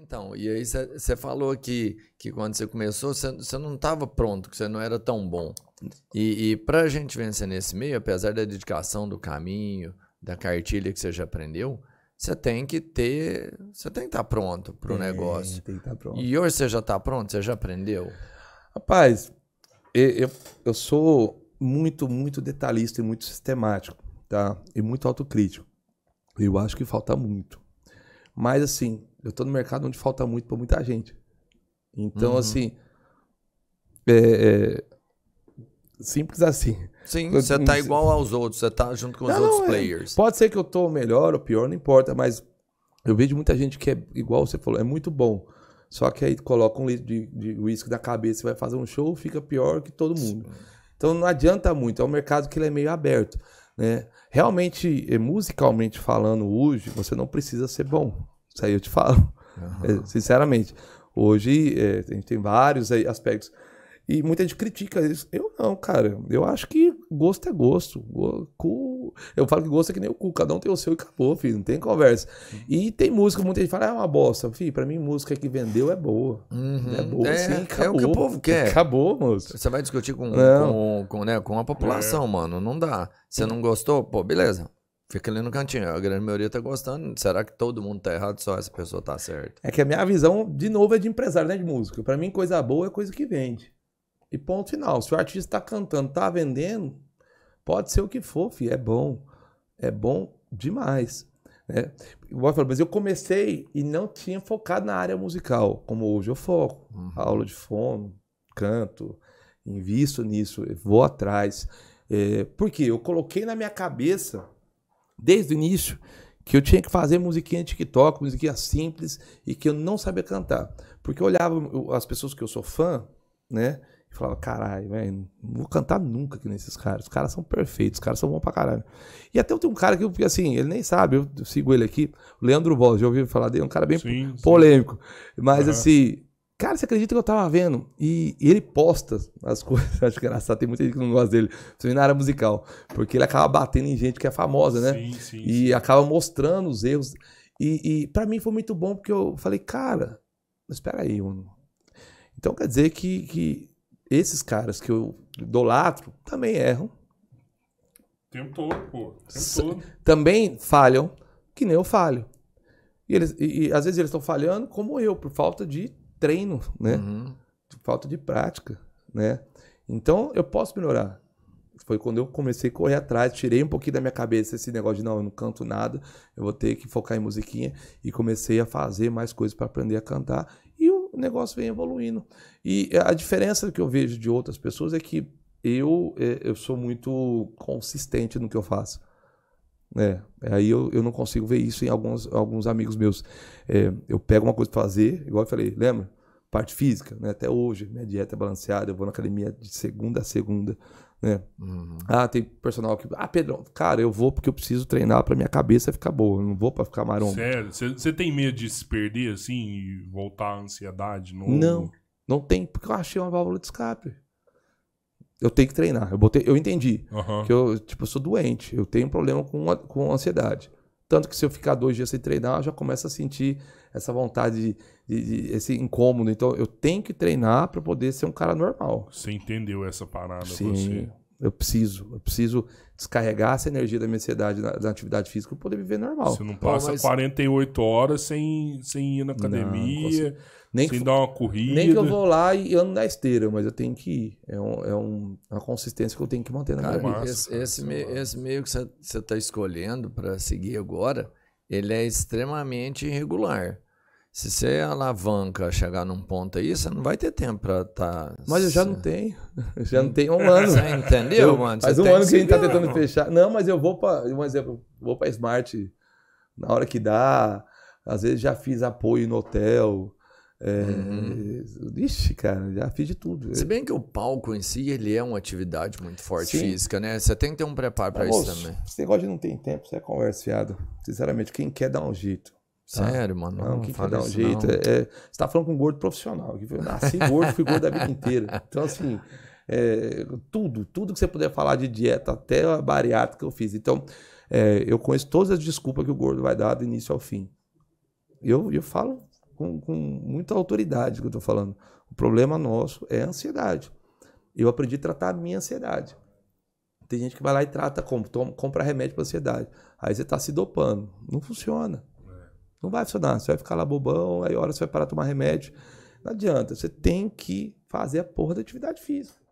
Então, e aí você falou que, que quando você começou, você não estava pronto, que você não era tão bom. E, e para a gente vencer nesse meio, apesar da dedicação do caminho, da cartilha que você já aprendeu, você tem que ter, você tem que estar tá pronto para o negócio. Tem que estar tá pronto. E hoje você já está pronto, você já aprendeu? Rapaz, eu, eu, eu sou muito, muito detalhista e muito sistemático, tá? E muito autocrítico. Eu acho que falta muito. Mas assim, eu estou no mercado onde falta muito para muita gente. Então, uhum. assim. É, é, simples assim. Sim, você está igual aos outros, você está junto com os não, outros é. players. É, pode ser que eu tô melhor ou pior, não importa, mas eu vejo muita gente que é igual você falou, é muito bom. Só que aí coloca um litro de, de whisky na cabeça e vai fazer um show, fica pior que todo mundo. Então não adianta muito, é um mercado que ele é meio aberto. Né? Realmente, eh, musicalmente falando, hoje, você não precisa ser bom. Isso aí eu te falo. Uhum. É, sinceramente. Hoje, é, a gente tem vários aspectos. E muita gente critica isso. Eu não, cara. Eu acho que gosto é gosto. Cu. Eu falo que gosto é que nem o cu, cada um tem o seu e acabou, filho. Não tem conversa. E tem música, muita gente fala, ah, é uma bosta. Filho, pra mim, música que vendeu é boa. Uhum. É boa, é, sim, acabou. É o que o povo quer. Acabou, moço. Você vai discutir com, com, com, né, com a população, é. mano. Não dá. Você não gostou? Pô, beleza. Fica ali no cantinho. A grande maioria tá gostando. Será que todo mundo tá errado? Só essa pessoa tá certa? É que a minha visão, de novo, é de empresário, né? De músico. Pra mim, coisa boa é coisa que vende. E ponto final. Se o artista está cantando, está vendendo, pode ser o que for, filho, é bom. É bom demais. Né? Mas eu comecei e não tinha focado na área musical, como hoje eu foco. Uhum. Aula de fono, canto, invisto nisso, vou atrás. É, porque eu coloquei na minha cabeça, desde o início, que eu tinha que fazer musiquinha de TikTok, musiquinha simples, e que eu não sabia cantar. Porque eu olhava as pessoas que eu sou fã, né? Eu falava, caralho, velho, não vou cantar nunca aqui nesses caras. Os caras são perfeitos, os caras são bons pra caralho. E até eu tenho um cara que, assim, ele nem sabe, eu sigo ele aqui, Leandro Borges, já ouviu falar dele? É um cara bem sim, polêmico. Sim. Mas, assim, cara, você acredita que eu tava vendo? E, e ele posta as coisas, acho engraçado, tem muita gente que não gosta dele, principalmente na área musical, porque ele acaba batendo em gente que é famosa, né? Sim, sim. E acaba mostrando os erros. E, e para mim foi muito bom, porque eu falei, cara, espera aí, mano. Então quer dizer que, que esses caras que eu idolatro também erram. Tempo todo, pô. Tempo todo. Também falham, que nem eu falho. E, eles, e, e às vezes eles estão falhando como eu, por falta de treino, né? Uhum. Falta de prática, né? Então eu posso melhorar. Foi quando eu comecei a correr atrás, tirei um pouquinho da minha cabeça esse negócio de não, eu não canto nada, eu vou ter que focar em musiquinha e comecei a fazer mais coisas para aprender a cantar o negócio vem evoluindo. E eh, a diferença que eu vejo de outras pessoas é que eu, eh, eu sou muito consistente no que eu faço. É, aí eu, eu não consigo ver isso em alguns, alguns amigos meus. É, eu pego uma coisa para fazer, igual eu falei, lembra? Parte física, né? até hoje, minha dieta é balanceada, eu vou na academia de segunda a segunda. Né? Uhum. Ah, tem personal que. Ah, Pedrão, cara, eu vou porque eu preciso treinar pra minha cabeça ficar boa. Eu não vou pra ficar maromba. Sério? Você tem medo de se perder assim e voltar à ansiedade? Novo? Não, não tem, porque eu achei uma válvula de escape. Eu tenho que treinar. Eu, botei, eu entendi uhum. que eu, tipo, eu sou doente. Eu tenho um problema com, com ansiedade. Tanto que se eu ficar dois dias sem treinar, eu já começo a sentir essa vontade, de, de, de esse incômodo. Então eu tenho que treinar para poder ser um cara normal. Você entendeu essa parada? Sim. Você? Eu preciso, eu preciso descarregar essa energia da minha ansiedade na, da atividade física para poder viver normal. Você não passa mas... 48 horas sem, sem ir na academia, não, nem sem que, dar uma corrida. Nem que eu vou lá e ando na esteira, mas eu tenho que ir. É, um, é um, uma consistência que eu tenho que manter na cara, minha vida. Esse, esse, é me, esse meio que você está escolhendo para seguir agora, ele é extremamente irregular. Se você alavanca chegar num ponto aí, você não vai ter tempo para estar. Tá... Mas eu já não tenho. Eu já não tenho um ano. Você entendeu, eu, mano? faz um ano que, a gente está tentando fechar. Não, mas eu vou para. Um exemplo, vou para Smart na hora que dá. Às vezes já fiz apoio no hotel. É... Uhum. Ixi, cara, já fiz de tudo. Se bem que o palco em si, ele é uma atividade muito forte Sim. física, né? Você tem que ter um preparo para isso também. Esse negócio de não tem tempo, você é conversa, fiado. Sinceramente, quem quer dar um jeito. Tá. Sério, mano. Não, não que dá um jeito. Não. É, é você está falando com um gordo profissional. Eu nasci gordo, fui gordo a vida inteira. Então, assim, é, tudo, tudo que você puder falar de dieta, até a bariátrica que eu fiz. Então, é, eu conheço todas as desculpas que o gordo vai dar do início ao fim. Eu, eu falo com, com muita autoridade que eu estou falando. O problema nosso é a ansiedade. Eu aprendi a tratar a minha ansiedade. Tem gente que vai lá e trata, como compra remédio para ansiedade. Aí você está se dopando. Não funciona. Não vai funcionar. Você vai ficar lá bobão, aí hora você vai parar de tomar remédio. Não adianta. Você tem que fazer a porra da atividade física.